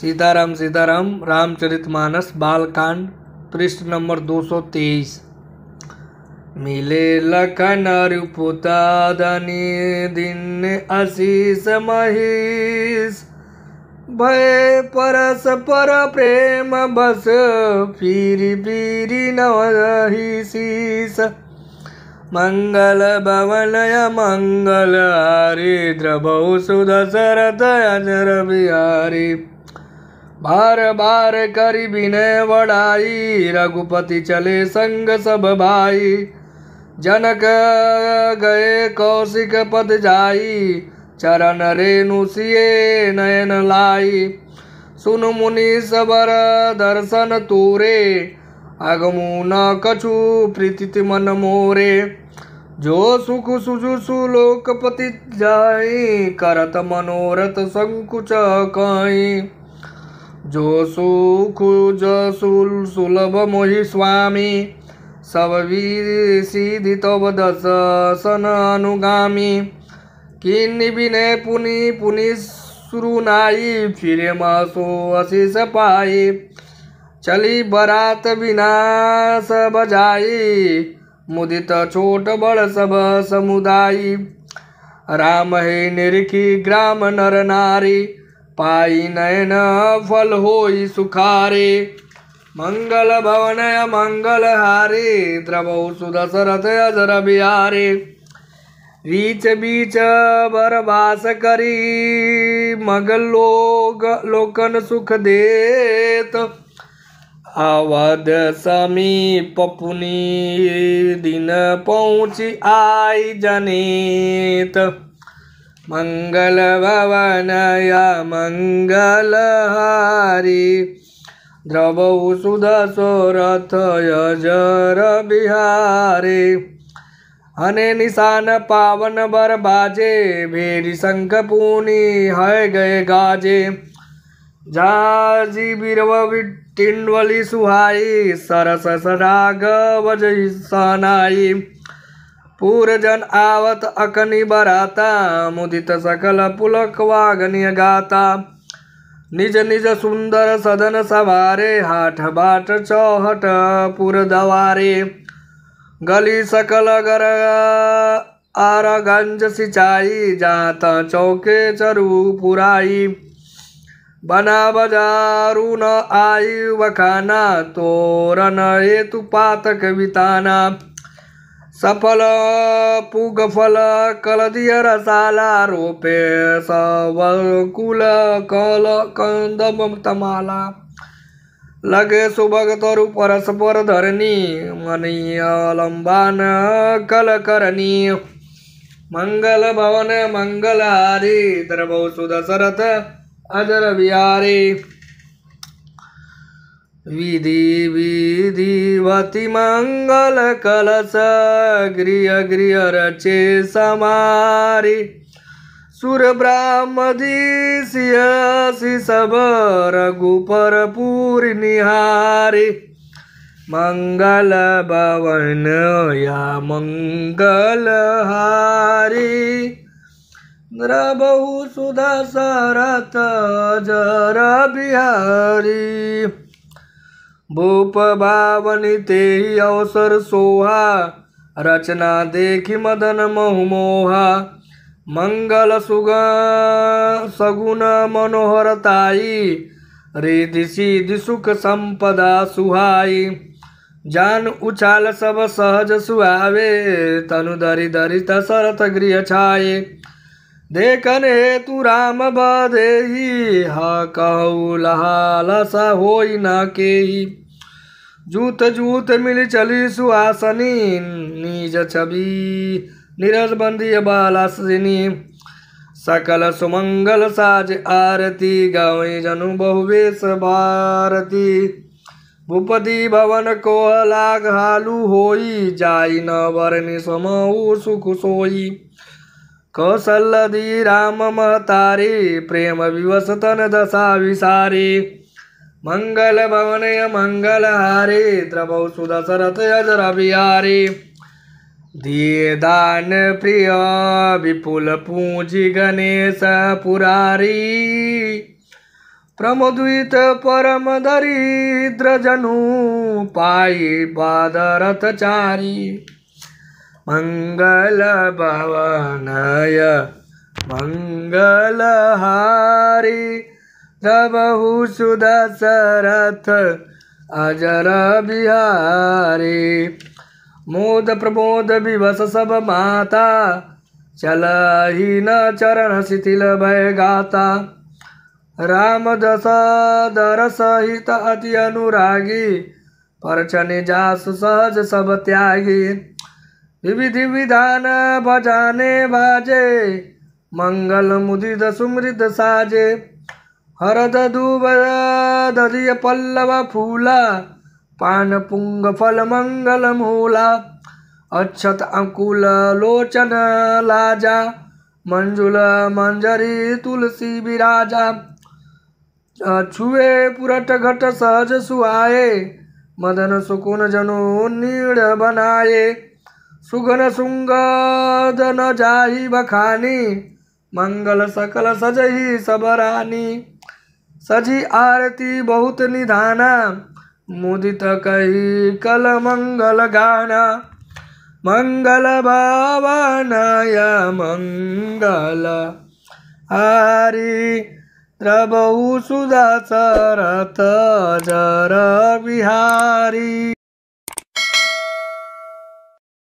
सीताराम सीताराम रामचरितमानस बालकांड पृष्ठ नंबर 223 मिले लखन रुपुता धनी दिन आशीष महिष भय परस पर प्रेम बस फिर फिर नवहीशीष मंगल भवनय मंगल हरि द्रभौ सुदशरथ अजर बिहारी बार बार करी बिने वड़ाई रघुपति चले संग सब भाई जनक गए कौशिक पद जाई चरण रेणु सिए नयन लाई सुन मुनि सबर दर्शन तूरे अगमु न कछु प्रीति मन मोरे जो सुख सुजु पति जाई करत मनोरथ संकुच काई सुलभ मोहि स्वामी तब अनुगामी सववीसिधितवदसननुगामी किन्निबिने पुनि पुनि पुनिसुरुनायि फिर मासो अशिष पाई चली बरात विनाश बजाई मुदित छोट बड़ सब समुदायी राम है निरखी ग्राम नर नारी पाई नयन फल हो सुखारे मंगल भवन मंगल हारे द्रवौ सुदशरथ अजर बिहारे रीच बीच वास करी मगल लोग लोकन सुख देत अवध समीप पुनी दिन पहुँच आई जनेत मंगल मङ्गलभवनया मङ्गलहारी द्रवौ सुदसोरथय बिहारी हने निशान पावन बर बाजे भेरी शंख पूनी है गए गाजे जाजी बीरव टिंडवली सुहाई सरस सराग वजई सनाई पूरजन आवत अकनी बराता मुदित सकल पुलक वागनीय गाता निज निज सुंदर सदन सवारे हाठ बाट चौहट पुर दवारे गली सकल गर आर गंज सिंचाई जात चौके चरु पुराई बना बजारू न आई वखाना तोरण हेतु पातक विताना सफल पुग फल कलदीय रसाला रोपे सवकुल कल कंदम तमाला लगे सुबग तरु परस्पर धरनी मनीय लंबान कल करनी मंगल भवन मंगल हारी द्रभौ सुदशरथ अजर बिहारी विधि विधि श्रीमती मंगल कलश गृह गृह रचे समारी सुर ब्राह्मधीशियसी सब रघुपर पूरी निहारी मंगल भवन या मंगल हारी बहु सुधा सरत जर बिहारी भूप भावनि ते अवसर सोहा रचना देखि मदन मोहा मंगल सुग सगुण मनोहरताई रिधि सिद्धि सुख संपदा सुहाई जान उछाल सब सहज सुहावे तनु दरि दरित सरत गृह छाये देखन हे तू राम बधे हा कहू लहासा हो न के जूत जूत मिल चली सुहासनी निज छवि नीरज बंदी बालासिनी सकल सुमंगल साज आरती गावे जनु बहुवेश भारती भूपति भवन को लाग हालू होई जाई न वरनि समऊ सुख सोई कौशलदी राम महतारी प्रेम विवस तन दशा विसारी मंगल भवन मंगल हारी द्रवौ सुदशरथ अजर बिहारी दिए दान प्रिय विपुल पूंजी गणेश पुरारी प्रमोदित परम दरिद्र जनु पाई बादरथ चारी मंगल भवनय मंगलहारी रबहु सुदशरथ अजर बिहारी मोद प्रमोद विवस सब माता चल ही न चरण शिथिल भय गाता राम दस दर सहित अति अनुरागी परचन जास सहज सब त्यागी विविधि विधान भजाने बाजे मंगल मुदित सुमृत साजे हरद दूब दधिय पल्लव फूला पान पुंग फल मंगल मूला अक्षत अंकुल लोचन लाजा मंजुल मंजरी तुलसी विराजा छुए पुरट घट सहज सुहाए मदन सुकुन जनो नीड़ बनाए सुगन सुंगदन जाही बखानी मंगल सकल सजही सबरानी सजी आरती बहुत निधाना मुदित कही कल मंगल गाना मंगल भावनाया मंगल आरी द्रबहु सुधा सरत जर बिहारी